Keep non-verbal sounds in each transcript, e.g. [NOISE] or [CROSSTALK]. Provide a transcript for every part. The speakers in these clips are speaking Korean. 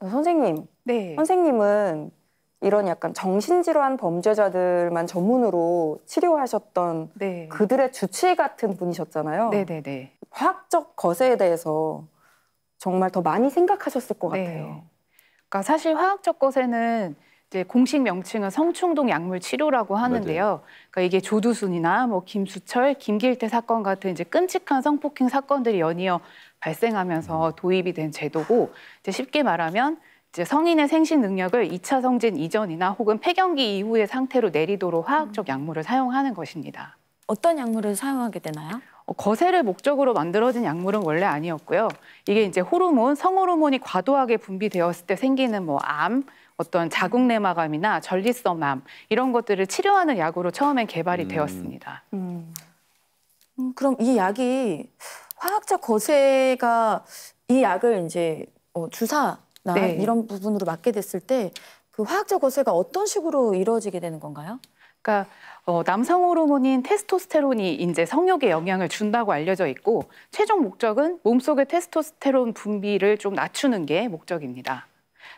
선생님, 네. 선생님은 이런 약간 정신질환 범죄자들만 전문으로 치료하셨던 네. 그들의 주치 의 같은 분이셨잖아요. 네네네. 네, 네. 화학적 거세에 대해서 정말 더 많이 생각하셨을 것 네. 같아요. 그러니까 사실 화학적 거세는 이제 공식 명칭은 성충동 약물 치료라고 하는데요. 맞아요. 그러니까 이게 조두순이나 뭐 김수철, 김길태 사건 같은 이제 끔찍한 성폭행 사건들이 연이어 발생하면서 음. 도입이 된 제도고 이제 쉽게 말하면 이제 성인의 생식 능력을 2차 성진 이전이나 혹은 폐경기 이후의 상태로 내리도록 화학적 음. 약물을 사용하는 것입니다. 어떤 약물을 사용하게 되나요? 어, 거세를 목적으로 만들어진 약물은 원래 아니었고요. 이게 이제 호르몬, 성호르몬이 과도하게 분비되었을 때 생기는 뭐 암, 어떤 자궁내막암이나 전립선암 이런 것들을 치료하는 약으로 처음엔 개발이 음. 되었습니다. 음. 음, 그럼 이 약이 화학적 거세가 이 약을 이제 어, 주사나 네. 이런 부분으로 맞게 됐을 때 그 화학적 거세가 어떤 식으로 이루어지게 되는 건가요? 그러니까 어, 남성 호르몬인 테스토스테론이 이제 성욕에 영향을 준다고 알려져 있고 최종 목적은 몸속의 테스토스테론 분비를 좀 낮추는 게 목적입니다.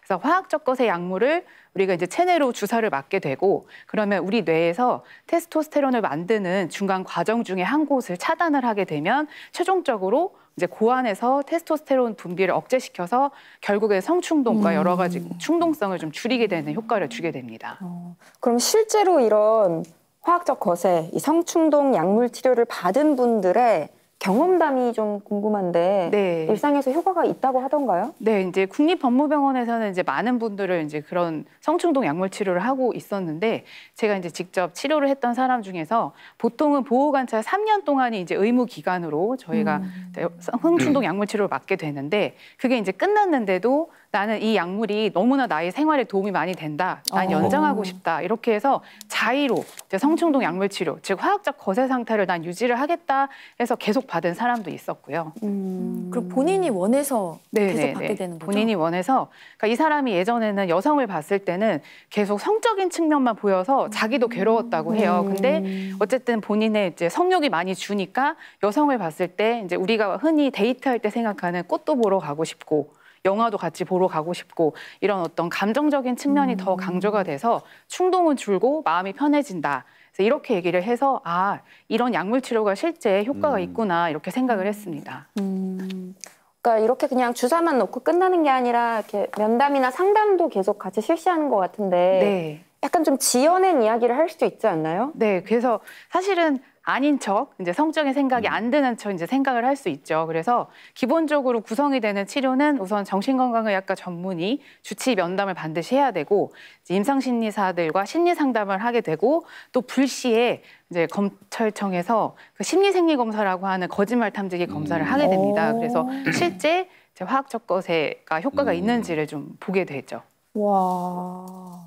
그래서 화학적 것의 약물을 우리가 이제 체내로 주사를 맞게 되고 그러면 우리 뇌에서 테스토스테론을 만드는 중간 과정 중에 한 곳을 차단을 하게 되면 최종적으로 이제 고안에서 테스토스테론 분비를 억제시켜서 결국에 성충동과 여러 가지 음. 충동성을 좀 줄이게 되는 효과를 주게 됩니다. 어, 그럼 실제로 이런 화학적 것에 이 성충동 약물 치료를 받은 분들의 경험담이 좀 궁금한데 네. 일상에서 효과가 있다고 하던가요? 네, 이제 국립법무병원에서는 이제 많은 분들을 이제 그런 성충동 약물 치료를 하고 있었는데 제가 이제 직접 치료를 했던 사람 중에서 보통은 보호 관찰 3년 동안이 이제 의무 기간으로 저희가 음. 성충동 약물 치료를 맡게 되는데 그게 이제 끝났는데도 나는 이 약물이 너무나 나의 생활에 도움이 많이 된다. 난 어. 연장하고 싶다. 이렇게 해서 자의로 성충동 약물 치료, 즉 화학적 거세 상태를 난 유지를 하겠다 해서 계속 받은 사람도 있었고요. 음... 그럼 본인이 원해서 네네네. 계속 네, 받게 네. 되는 거죠? 본인이 원해서 그러니까 이 사람이 예전에는 여성을 봤을 때는 계속 성적인 측면만 보여서 자기도 괴로웠다고 해요. 음... 근데 어쨌든 본인의 이제 성욕이 많이 주니까 여성을 봤을 때 이제 우리가 흔히 데이트할 때 생각하는 꽃도 보러 가고 싶고 영화도 같이 보러 가고 싶고 이런 어떤 감정적인 측면이 음. 더 강조가 돼서 충동은 줄고 마음이 편해진다. 그래서 이렇게 얘기를 해서 아 이런 약물 치료가 실제 효과가 음. 있구나 이렇게 생각을 했습니다. 음. 그러니까 이렇게 그냥 주사만 놓고 끝나는 게 아니라 이렇게 면담이나 상담도 계속 같이 실시하는 것 같은데 네. 약간 좀 지어낸 이야기를 할 수도 있지 않나요? 네, 그래서 사실은 아닌 척 이제 성적인 생각이 음. 안 드는 척 이제 생각을 할 수 있죠. 그래서 기본적으로 구성이 되는 치료는 우선 정신건강의학과 전문의 주치 면담을 반드시 해야 되고 임상심리사들과 심리상담을 하게 되고 또 불시에 이제 검찰청에서 그 심리생리검사라고 하는 거짓말 탐지기 검사를 음. 하게 됩니다. 그래서 실제 이제 화학적 것에가 효과가 음. 있는지를 좀 보게 되죠. 와.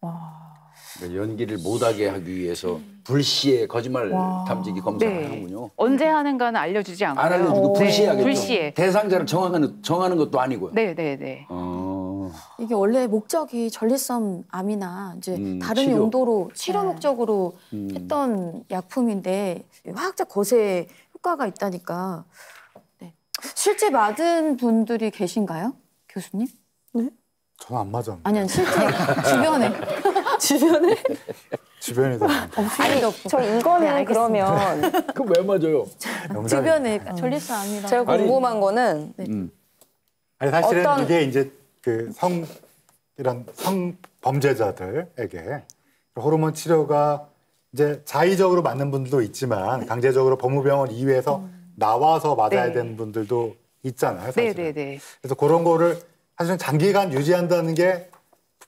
와. 그러니까 연기를 못하게 하기 위해서 불시에 거짓말 와. 탐지기 검사를 네. 하는군요. 언제 하는가는 알려주지 않고안 알려주고 네. 불시에 하겠죠. 불시에. 대상자를 정하는, 정하는 것도 아니고요. 네, 네, 네. 어... 이게 원래 목적이 전립선 암이나 이제 음, 다른 치료. 용도로 치료 네. 목적으로 음. 했던 약품인데 화학적 거세 효과가 있다니까. 네. 실제 맞은 분들이 계신가요, 교수님? 네. 저안 맞아. 아니요, 실제 주변에. [LAUGHS] [LAUGHS] 주변에? 주변에도 어, 아니, 저 이거는 네, 그러면 [LAUGHS] 그럼 왜 맞아요? 주변에 음. 전립선 아니라 제가 궁금한 아니, 거는 네. 음. 아니 사실은 어떤... 이게 이제 그 성 이런 성 범죄자들에게 호르몬 치료가 이제 자의적으로 맞는 분들도 있지만 강제적으로 법무병원 이외에서 음. 나와서 맞아야 네. 되는 분들도 있잖아요. 사실 네, 네, 네. 그래서 그런 거를 사실은 장기간 유지한다는 게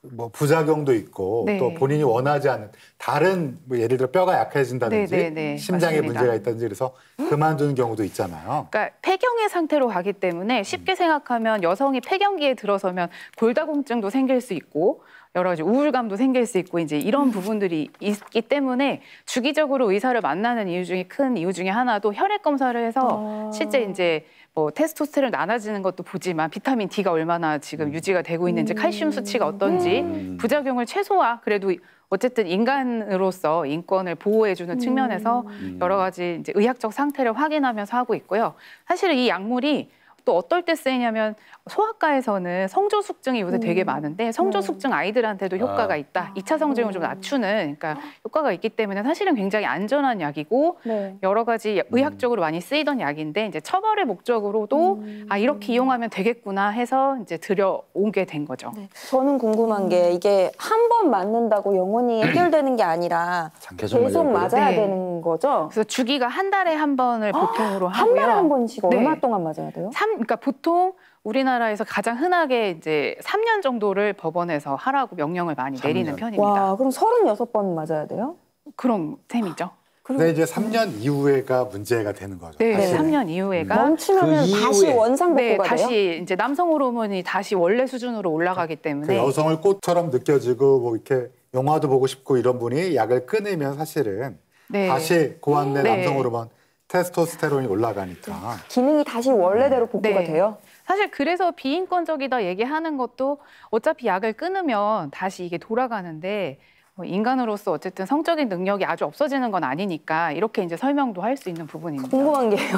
뭐 부작용도 있고 네. 또 본인이 원하지 않는 다른 뭐 예를 들어 뼈가 약해진다든지 네네네, 네, 네. 심장에 맞습니다. 문제가 있다든지 그래서 그만두는 경우도 있잖아요. 그러니까 폐경의 상태로 가기 때문에 쉽게 음. 생각하면 여성이 폐경기에 들어서면 골다공증도 생길 수 있고 여러 가지 우울감도 생길 수 있고 이제 이런 부분들이 있기 때문에 주기적으로 의사를 만나는 이유 중에 큰 이유 중에 하나도 혈액 검사를 해서 아... 실제 이제 뭐 테스토스테론 나눠지는 것도 보지만 비타민 D가 얼마나 지금 유지가 되고 있는지 음... 칼슘 수치가 어떤지 음... 부작용을 최소화 그래도 어쨌든 인간으로서 인권을 보호해주는 측면에서 음. 여러 가지 이제 의학적 상태를 확인하면서 하고 있고요. 사실 이 약물이 또 어떨 때 쓰이냐면 소아과에서는 성조 숙증이 요새 되게 음. 많은데 성조 숙증 네. 아이들한테도 아. 효과가 있다. 이차 성징을 좀 낮추는 그러니까 효과가 있기 때문에 사실은 굉장히 안전한 약이고 네. 여러 가지 음. 의학적으로 많이 쓰이던 약인데 이제 처벌의 목적으로도 아, 음. 아 이렇게 이용하면 되겠구나 해서 이제 들여온게 된 거죠. 네. 저는 궁금한 게 음. 이게 한 번 맞는다고 영원히 [CLEARS THROAT] 해결되는 게 아니라 계속, 계속 맞아야 네. 되는 거죠. 그래서 주기가 한 달에 한 번을 아, 보통으로 하고요. 한 달에 한 번씩 네. 얼마 동안 맞아야 돼요? 3, 그러니까 보통 우리나라에서 가장 흔하게 이제 3년 정도를 법원에서 하라고 명령을 많이 3년. 내리는 편입니다. 와, 그럼 36번 맞아야 돼요? 그런 셈이죠. 근데 네, 이제 3년 이후에가 문제가 되는 거죠. 네, 사실. 3년 이후에가 음. 멈추면 그 다시 원상복구가 네, 다시 돼요? 이제 남성 호르몬이 다시 원래 수준으로 올라가기 그 때문에 그 여성을 꽃처럼 느껴지고 뭐 이렇게 영화도 보고 싶고 이런 분이 약을 끊으면 사실은 네. 다시 고환된 네. 남성 호르몬 테스토스테론이 올라가니까 기능이 다시 원래대로 음. 복구가 네. 돼요? 사실 그래서 비인권적이다 얘기하는 것도 어차피 약을 끊으면 다시 이게 돌아가는데 뭐 인간으로서 어쨌든 성적인 능력이 아주 없어지는 건 아니니까 이렇게 이제 설명도 할 수 있는 부분입니다. 궁금한 게요.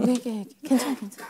이게 네, 네, 괜찮아 괜찮아.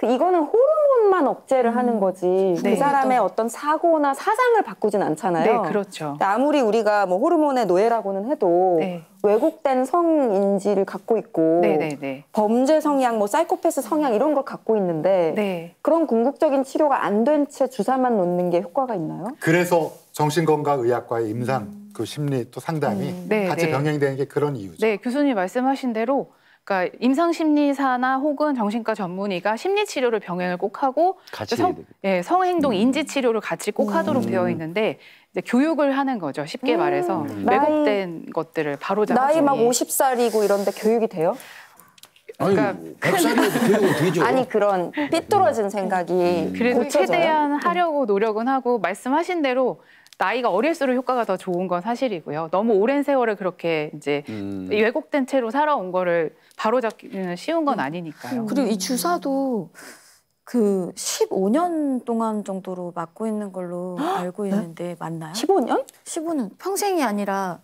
그 이거는 호르몬만 억제를 음. 하는 거지 그 네. 그 사람의 어떤 사고나 사상을 바꾸진 않잖아요. 네, 그렇죠. 아무리 우리가 뭐 호르몬의 노예라고는 해도 네. 왜곡된 성인지를 갖고 있고 네네네. 네, 네. 범죄 성향, 뭐 사이코패스 성향 이런 걸 갖고 있는데 네. 그런 궁극적인 치료가 안 된 채 주사만 놓는 게 효과가 있나요? 그래서 정신건강의학과의 임상 음. 그 심리 또 상담이 음. 네, 같이 네. 병행되는 게 그런 이유죠. 네, 교수님 말씀하신 대로 그러니까 임상심리사나 혹은 정신과 전문의가 심리치료를 병행을 꼭 하고 성, 예, 성행동 음. 인지치료를 같이 꼭 하도록 음. 되어 있는데 이제 교육을 하는 거죠. 쉽게 음. 말해서 음. 왜곡된 나이, 것들을 바로 잡아 나이 막 50살이고 이런데 교육이 돼요? 그러니까 큰... 아니 그런 삐뚤어진 음. 생각이 음. 그래도 최대한 하려고 노력은 하고 말씀하신 대로 나이가 어릴수록 효과가 더 좋은 건 사실이고요. 너무 오랜 세월을 그렇게 이제 음. 왜곡된 채로 살아온 거를 바로잡기는 쉬운 건 음. 아니니까요. 그리고 이 음. 주사도 그 15년 동안 정도로 맞고 있는 걸로 알고 네? 있는데 네? 맞나요? 15년? 15년. 평생이 아니라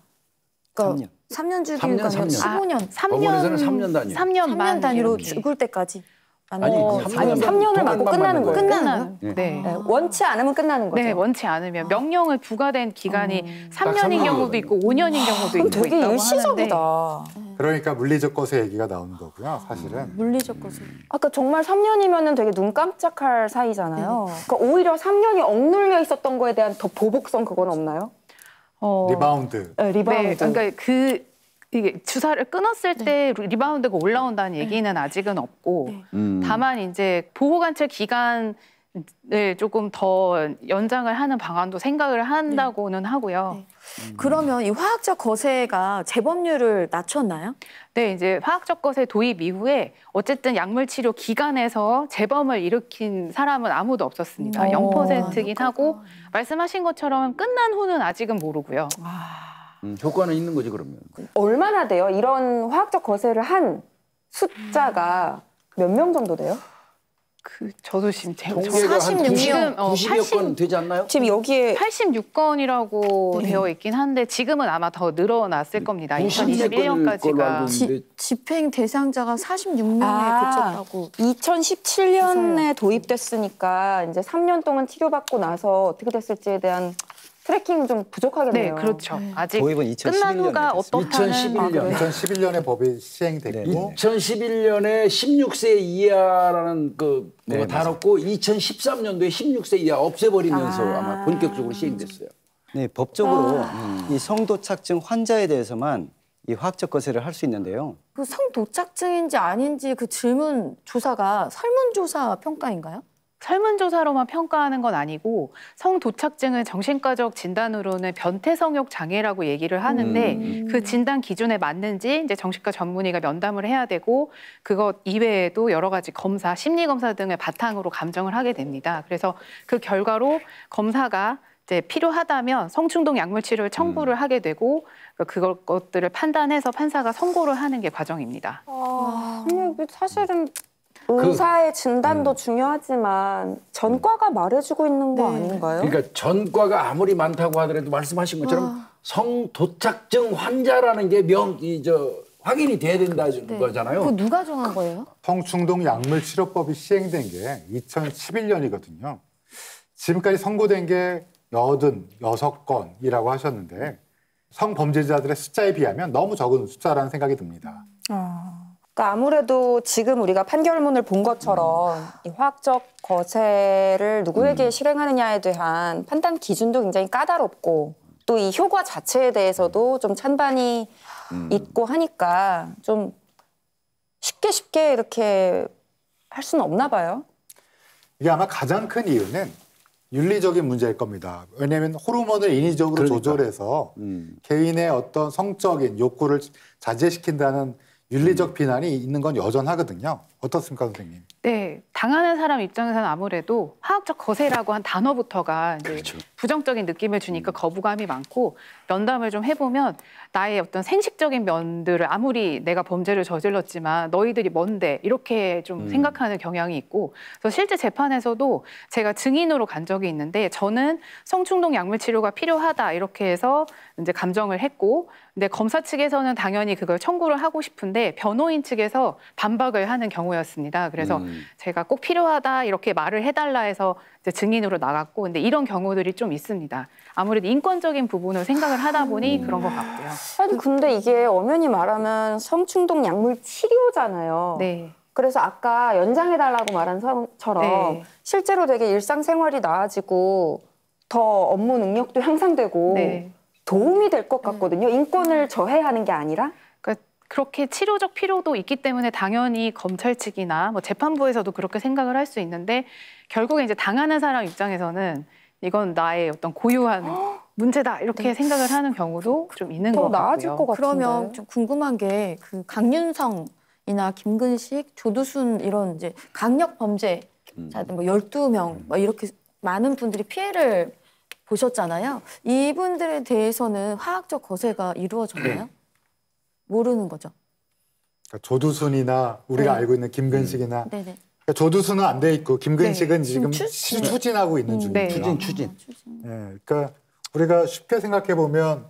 그러니까 3년. 3년 주기가 3년, 3년. 15년. 아, 3년. 3년 단위. 3년, 3년 단위로 죽을 때까지. 아니, 어, 3년, 을 맞고 끝나는 거예요. 끝나는 거예요? 네. 네. 네. 원치 않으면 끝나는 거죠. 네, 원치 않으면 어. 명령을 부과된 기간이 음. 3년인 경우도 있고 5년인 아, 경우도 있고 되게 일시적이다. 그러니까 물리적 거세 얘기가 나오 거고요, 사실은. 음. 물리적 거세. 아까 정말 3년이면 되게 눈 깜짝할 사이잖아요. 음. 그러니까 오히려 3년이 억눌려 있었던 거에 대한 더 보복성 그건 없나요? 어... 리바운드. 네, 리바운드. 네, 그러니까 그 이게 주사를 끊었을 네. 때 리바운드가 올라온다는 네. 얘기는 네. 아직은 없고 네. 음. 다만 이제 보호 관찰 기간을 조금 더 연장을 하는 방안도 생각을 한다고는 네. 하고요. 음. 그러면 이 화학적 거세가 재범률을 낮췄나요? 네, 이제 화학적 거세 도입 이후에 어쨌든 약물 치료 기간에서 재범을 일으킨 사람은 아무도 없었습니다. 오, 0%긴 그렇구 하고 말씀하신 것처럼 끝난 후는 아직은 모르고요. 와. 아. 음, 효과는 있는 거지 그러면. 얼마나 돼요? 이런 화학적 거세를 한 숫자가 몇 명 정도 돼요? 그 저도 지금 제가 통 46명. 지금 어, 90여 건 되지 않나요? 지금 여기에 86건이라고 네. 되어 있긴 한데 지금은 아마 더 늘어났을 겁니다. 2021년까지가 음, 집행 대상자가 46명에 아, 그쳤다고. 2017년에 도입됐으니까 이제 3년 동안 치료받고 나서 어떻게 됐을지에 대한 트래킹이 좀 부족하겠네요. 네, 그렇죠. 네. 아직 도입은 끝난 후가 어떻다는 2011년. 2011년에 법이 시행됐고 2011년에 16세 이하라는 그 뭐가 다뤘고 2013년도에 16세 이하 없애버리면서 아. 마 본격적으로 시행됐어요. 네, 법적으로 아. 음, 이 성도착증 환자에 대해서만 이 화학적 거세를 할 수 있는데요. 그 성도착증인지 아닌지 그 질문 조사가 설문조사 평가인가요? 설문조사로만 평가하는 건 아니고 성도착증은 정신과적 진단으로는 변태성욕 장애라고 얘기를 하는데 음. 그 진단 기준에 맞는지 이제 정신과 전문의가 면담을 해야 되고 그것 이외에도 여러 가지 검사, 심리 검사 등을 바탕으로 감정을 하게 됩니다. 그래서 그 결과로 검사가 이제 필요하다면 성충동 약물 치료를 청구를 음. 하게 되고 그 그것들을 걸 판단해서 판사가 선고를 하는 게 과정입니다. 아, 근 음. 사실은 의사의 그, 진단도 음. 중요하지만 전과가 말해주고 있는 거 네. 아닌가요? 그러니까 전과가 아무리 많다고 하더라도 말씀하신 것처럼 아. 성도착증 환자라는 게 명 이 저 확인이 돼야 된다는 네. 거잖아요. 그 누가 정한 그 거예요? 성충동 약물 치료법이 시행된 게 2011년이거든요. 지금까지 선고된 게 여든 건이라고 하셨는데 성범죄자들의 숫자에 비하면 너무 적은 숫자라는 생각이 듭니다. 아. 그러니까 아무래도 지금 우리가 판결문을 본 것처럼 이 화학적 거세를 누구에게 음. 실행하느냐에 대한 판단 기준도 굉장히 까다롭고 또 이 효과 자체에 대해서도 좀 찬반이 음. 있고 하니까 좀 쉽게 쉽게 이렇게 할 수는 없나 봐요. 이게 아마 가장 큰 이유는 윤리적인 문제일 겁니다. 왜냐하면 호르몬을 인위적으로 그러니까. 조절해서 음. 개인의 어떤 성적인 욕구를 자제시킨다는 윤리적 비난이 있는 건 여전하거든요. 어떻습니까, 선생님? 네, 당하는 사람 입장에서는 아무래도 화학적 거세라고 한 단어부터가 이제 그렇죠. 부정적인 느낌을 주니까 음. 거부감이 많고 면담을 좀 해보면 나의 어떤 생식적인 면들을 아무리 내가 범죄를 저질렀지만 너희들이 뭔데 이렇게 좀 음. 생각하는 경향이 있고 그래서 실제 재판에서도 제가 증인으로 간 적이 있는데 저는 성충동 약물 치료가 필요하다 이렇게 해서 이제 감정을 했고 근데 검사 측에서는 당연히 그걸 청구를 하고 싶은데 변호인 측에서 반박을 하는 경우에. 경우였습니다. 그래서 음. 제가 꼭 필요하다 이렇게 말을 해달라 해서 증인으로 나갔고 근데 이런 경우들이 좀 있습니다. 아무래도 인권적인 부분을 생각을 하다 보니 음. 그런 것 같고요. 아니 근데 이게 엄연히 말하면 성충동 약물 치료잖아요. 네. 그래서 아까 연장해달라고 말한 사람처럼 네. 실제로 되게 일상생활이 나아지고 더 업무 능력도 향상되고 네. 도움이 될 것 같거든요. 인권을 음. 저해하는 게 아니라. 그렇게 치료적 필요도 있기 때문에 당연히 검찰 측이나 뭐 재판부에서도 그렇게 생각을 할 수 있는데 결국에 이제 당하는 사람 입장에서는 이건 나의 어떤 고유한 허? [GASPS] 문제다 이렇게 네. 생각을 하는 경우도 좀 있는 것 나아질 같고요. 그러면 좀 궁금한 게 그 강윤성 이나 김근식, 조두순 이런 이제 강력 범죄자들 음. 뭐 12명 음. 뭐 이렇게 많은 분들이 피해를 보셨잖아요. 이분들에 대해서는 화학적 거세가 이루어졌나요? [CLEARS THROAT] 모르는 거죠. 그러니까 조두순이나 우리가 네. 알고 있는 김근식이나 음. 그러니까 조두순은 안 돼 있고 김근식은 네. 지금, 추, 진하고 네. 있는 중이에요. 네. 아, 추진, 추진. 아, 네, 그러니까 우리가 쉽게 생각해 보면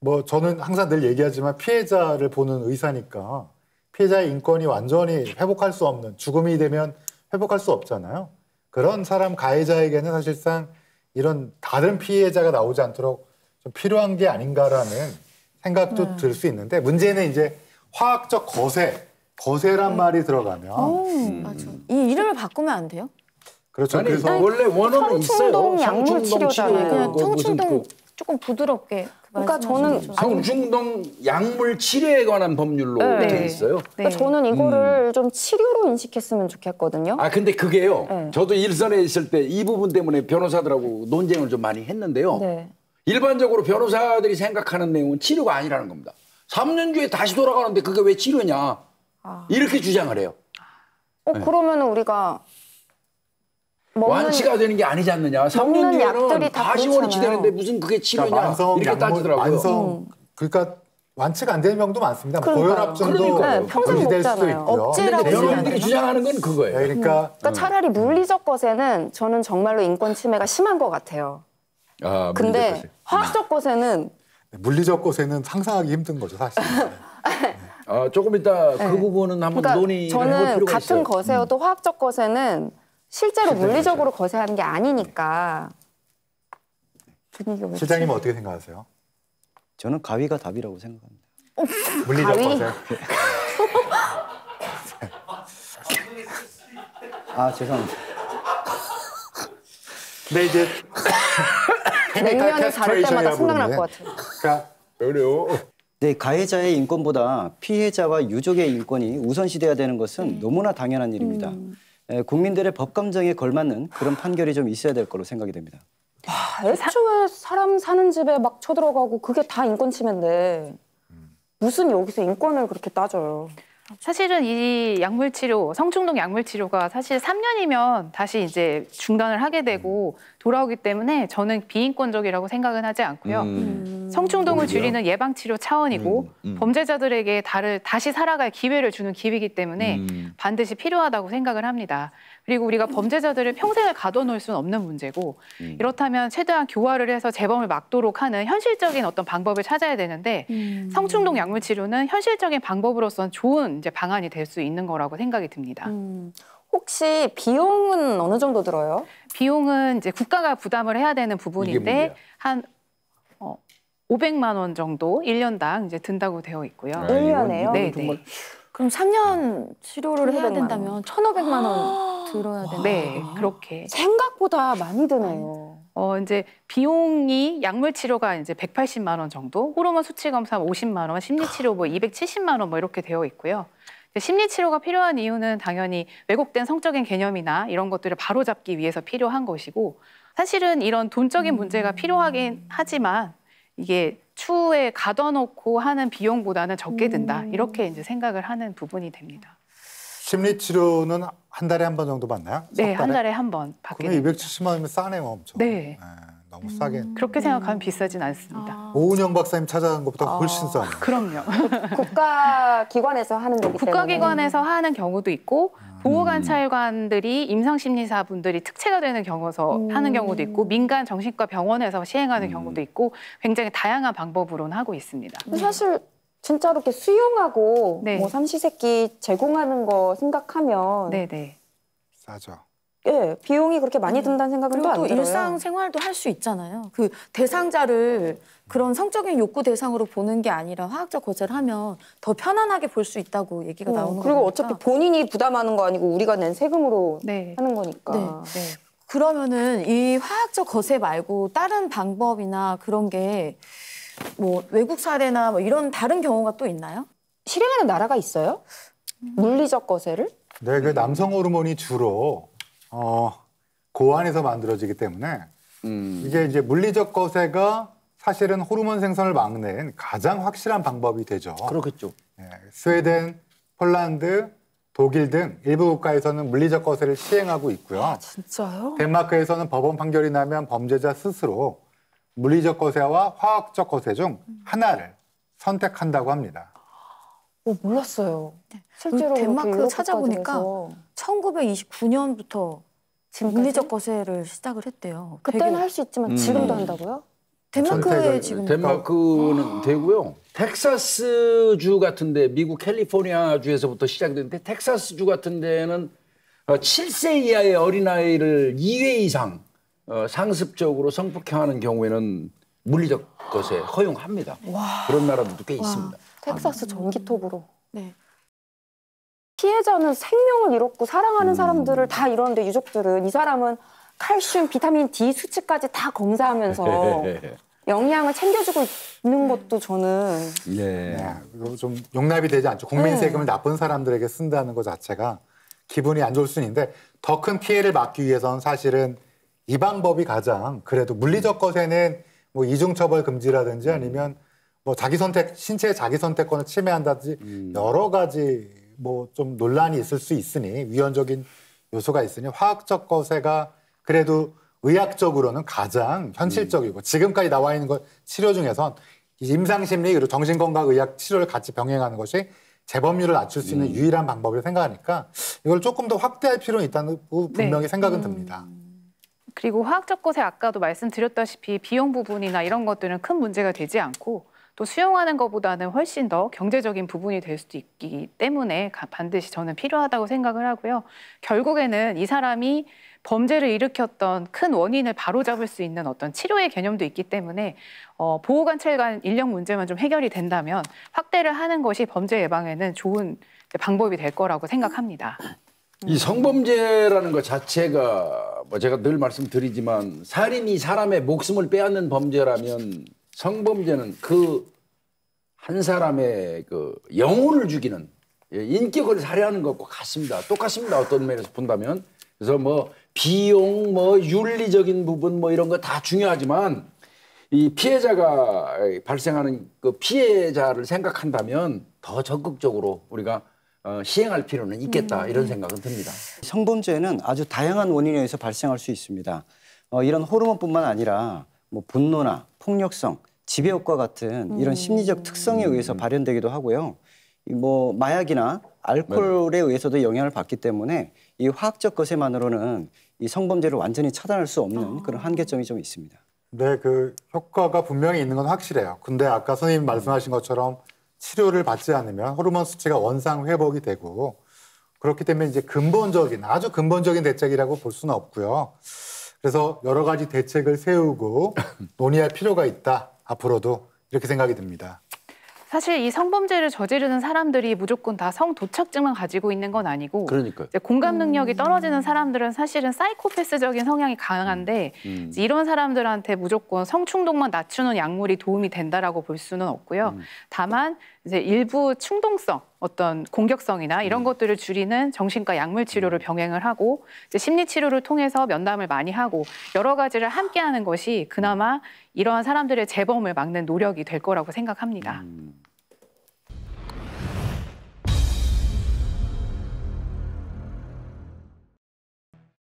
뭐 저는 항상 늘 얘기하지만 피해자를 보는 의사니까 피해자의 인권이 완전히 회복할 수 없는 죽음이 되면 회복할 수 없잖아요. 그런 사람 가해자에게는 사실상 이런 다른 피해자가 나오지 않도록 좀 필요한 게 아닌가라는 생각도 네. 들수 있는데 문제는 이제 화학적 거세, 거세란 음. 말이 들어가면 오, 음. 맞아. 이 이름을 바꾸면 안 돼요? 그렇죠. 아니, 그래서 원래 원어는 있어요. 약물 치료잖아요. 그냥 그 청춘동 그 조금 부드럽게. 그 그러니까 저는 성중동 약물 치료에 관한 법률로 네. 돼 있어요. 네. 그러니까 저는 이거를 음. 좀 치료로 인식했으면 좋겠거든요. 아 근데 그게요. 네. 저도 일선에 있을 때 이 부분 때문에 변호사들하고 논쟁을 좀 많이 했는데요. 네. 일반적으로 변호사들이 생각하는 내용은 치료가 아니라는 겁니다. 3년 뒤에 다시 돌아가는데 그게 왜 치료냐. 아. 이렇게 주장을 해요. 어, 네. 그러면 우리가 완치가 되는 게 아니지 않느냐. 3년 뒤에는 다시 원치 되는데 무슨 그게 치료냐. 그러니까 이렇게 따지더라고요. 만성, 음. 그러니까 완치가 안 되는 병도 많습니다. 뭐 고혈압증도 네, 평생 먹잖요 억지라고 병원들이 주장하는 건 그거예요. 네, 그러니까, 음. 그러니까 음. 차라리 물리적 것에는 저는 정말로 인권 침해가 심한 것 같아요. 아, 근데 곳에. 화학적 곳에는 아. 네, 물리적 곳에는 상상하기 힘든 거죠 사실. 아, 조금 이따 그 네. 부분은 한번 그러니까 논의를 저는 필요가 있어요. 거세요또 음. 화학적 거세는 실제로 물리적으로 그렇죠. 거세하는 게 아니니까. 네. 실장님은 어떻게 생각하세요? 저는 가위가 답이라고 생각합니다. 어? 물리적 거세. [LAUGHS] 아 죄송합니다. 근데 이제 냉면을 네, 다룰 때마다 생각날 것 같아요. 그러니 네, 가해자의 인권보다 피해자와 유족의 인권이 우선시돼야 되는 것은 네. 너무나 당연한 일입니다. 음. 국민들의 법 감정에 걸맞는 그런 판결이 좀 있어야 될 거로 생각이 됩니다. 와, 애초에 사람 사는 집에 막 쳐들어가고 그게 다 인권 침해인데 음. 무슨 여기서 인권을 그렇게 따져요. 사실은 이 약물 치료, 성충동 약물 치료가 사실 3년이면 다시 이제 중단을 하게 되고 음. 돌아오기 때문에 저는 비인권적이라고 생각은 하지 않고요. 음. 음. 성충동을 오히려? 줄이는 예방 치료 차원이고 음. 음. 범죄자들에게 다를 다시 살아갈 기회를 주는 기회이기 때문에 음. 반드시 필요하다고 생각을 합니다. 그리고 우리가 범죄자들을 평생을 가둬놓을 수는 없는 문제고 음. 이렇다면 최대한 교화를 해서 재범을 막도록 하는 현실적인 어떤 방법을 찾아야 되는데 성충동 약물 치료는 현실적인 방법으로서는 좋은 이제 방안이 될 수 있는 거라고 생각이 듭니다. 혹시 비용은 어느 정도 들어요? 비용은 이제 국가가 부담을 해야 되는 부분인데 한 어, 500만 원 정도 1년당 이제 든다고 되어 있고요. 아, 1년에요? 네, 네 정 네. 그럼 3년 음. 치료를 해야 된다면 1,500만 원 [GASPS] 들어야 되나 네, 그렇게. 생각보다 많이 드네요. 어, 이제 비용이 약물 치료가 이제 180만 원 정도, 호르몬 수치 검사 50만 뭐 원, 심리 치료 뭐 270만 원 뭐 이렇게 되어 있고요. 그 심리 치료가 필요한 이유는 당연히 왜곡된 성적인 개념이나 이런 것들을 바로잡기 위해서 필요한 것이고 사실은 이런 돈적인 음. 문제가 필요하긴 하지만 이게 추후에 가둬놓고 하는 비용보다는 적게 든다 음. 이렇게 이제 생각을 하는 부분이 됩니다. 심리 치료는 한 달에 한 번 정도 받나요? 네, 한 달에 한 번 받게. 그러면 270만 원이면 싸네요, 엄청. 네. 네. 너무 싸게. 음, 그렇게 생각하면 비싸진 않습니다. 아. 오은영 박사님 찾아간 것보다 아, 훨씬 싸요. 그럼요. [LAUGHS] 국가 기관에서 하는 거기 때문에. 국가기관에서 하는 경우도 있고 음. 보호관찰관들이 임상심리사분들이 특채가 되는 경우서 하는 경우도 있고 민간 정신과 병원에서 시행하는 음. 경우도 있고 굉장히 다양한 방법으로는 하고 있습니다. 사실 진짜로 이렇게 수용하고 네. 뭐 삼시세끼 제공하는 거 생각하면 네네. 네. 싸죠. 예, 비용이 그렇게 많이 음. 든다는 생각은 또안 들어요. 일상생활도 할 수 있잖아요. 그 대상자를 그런 성적인 욕구 대상으로 보는 게 아니라 화학적 거제를 하면 더 편안하게 볼 수 있다고 얘기가 어, 나오는 거 그리고 거니까. 어차피 본인이 부담하는 거 아니고 우리가 낸 세금으로 네. 하는 거니까. 네. 네. 그러면은 이 화학적 거세 말고 다른 방법이나 그런 게 뭐 외국 사례나 뭐 이런 다른 경우가 또 있나요? 실행하는 나라가 있어요? 물리적 거세를? 네, 그 남성 호르몬이 주로 어, 고안에서 만들어지기 때문에 음. 이게 이제 물리적 거세가 사실은 호르몬 생성을 막는 가장 확실한 방법이 되죠. 그렇겠죠. 예, 스웨덴, 폴란드, 독일 등 일부 국가에서는 물리적 거세를 시행하고 있고요. 아, 진짜요? 덴마크에서는 법원 판결이 나면 범죄자 스스로 물리적 거세와 화학적 거세 중 하나를 선택한다고 합니다. 어, 몰랐어요. 네. 실제로 음, 덴마크 찾아보니까 1929년부터 지금 물리적 거세를 시작을 했대요. 그때는 할 수 있지만 음. 지금도 한다고요? 덴마크에 지금 덴마크는 어. 되고요. 텍사스주 같은데 미국 캘리포니아주에서부터 시작되는데 텍사스주 같은 데는 7세 어, 이하의 어린아이를 2회 이상 어, 상습적으로 성폭행하는 경우에는 물리적 것에 허용합니다. 와. 그런 나라도꽤 와. 있습니다. 텍사스 전기톱으로. 네. 피해자는 생명을 잃었고 사랑하는 음. 사람들을 다 잃었는데 유족들은 이 사람은 칼슘, 비타민 D 수치까지 다 검사하면서 [LAUGHS] 영양을 챙겨주고 있는 것도 저는 예, 네, 그거 좀 용납이 되지 않죠. 국민 네. 세금을 나쁜 사람들에게 쓴다는 것 자체가 기분이 안 좋을 수 있는데 더 큰 피해를 막기 위해선 사실은 이 방법이 가장 그래도 물리적 음. 것에는 뭐 이중처벌 금지라든지 음. 아니면 뭐 자기 선택 신체 의 자기 선택권을 침해한다든지 여러 가지 뭐좀 논란이 있을 수 있으니 위헌적인 요소가 있으니 화학적 거세가 그래도 의학적으로는 가장 현실적이고 음. 지금까지 나와 있는 것 치료 중에선 임상심리 그리고 정신건강의학 치료를 같이 병행하는 것이 재범률을 낮출 수 있는 음. 유일한 방법이라고 생각하니까 이걸 조금 더 확대할 필요는 있다는 네. 분명히 네. 생각은 음. 듭니다. 음. 그리고 화학적 것에 아까도 말씀드렸다시피 비용 부분이나 이런 것들은 큰 문제가 되지 않고 또 수용하는 것보다는 훨씬 더 경제적인 부분이 될 수도 있기 때문에 반드시 저는 필요하다고 생각을 하고요. 결국에는 이 사람이 범죄를 일으켰던 큰 원인을 바로잡을 수 있는 어떤 치료의 개념도 있기 때문에 어, 보호관찰관 인력 문제만 좀 해결이 된다면 확대를 하는 것이 범죄 예방에는 좋은 방법이 될 거라고 생각합니다. 이 성범죄라는 것 자체가 뭐 제가 늘 말씀드리지만 살인이 사람의 목숨을 빼앗는 범죄라면 성범죄는 그 한 사람의 그 영혼을 죽이는 예, 인격을 살해하는 것과 같습니다. 똑같습니다. 어떤 면에서 본다면. 그래서 뭐 비용, 뭐 윤리적인 부분 뭐 이런 거 다 중요하지만 이 피해자가 발생하는 그 피해자를 생각한다면 더 적극적으로 우리가 어, 시행할 필요는 있겠다 음. 이런 생각은 듭니다. 성범죄는 아주 다양한 원인에 의해서 발생할 수 있습니다. 어, 이런 호르몬뿐만 아니라 뭐 분노나 폭력성, 지배 효과 같은 이런 음. 심리적 특성에 의해서 음. 발현되기도 하고요. 뭐 마약이나 알코올에 네. 의해서도 영향을 받기 때문에 이 화학적 것에만으로는 이 성범죄를 완전히 차단할 수 없는 아. 그런 한계점이 좀 있습니다. 네, 그 효과가 분명히 있는 건 확실해요. 근데 아까 선생님 음. 말씀하신 것처럼 치료를 받지 않으면 호르몬 수치가 원상 회복이 되고 그렇기 때문에 이제 근본적인 아주 근본적인 대책이라고 볼 수는 없고요. 그래서 여러 가지 대책을 세우고 [LAUGHS] 논의할 필요가 있다. 앞으로도 이렇게 생각이 듭니다. 사실 이 성범죄를 저지르는 사람들이 무조건 다 성도착증만 가지고 있는 건 아니고 이제 공감 능력이 떨어지는 사람들은 사실은 사이코패스적인 성향이 강한데 음. 음. 이런 사람들한테 무조건 성충동만 낮추는 약물이 도움이 된다라고 볼 수는 없고요. 음. 다만 이제 일부 충동성 어떤 공격성이나 이런 음. 것들을 줄이는 정신과 약물 치료를 음. 병행을 하고 심리 치료를 통해서 면담을 많이 하고 여러 가지를 함께 하는 것이 그나마 음. 이러한 사람들의 재범을 막는 노력이 될 거라고 생각합니다. 음.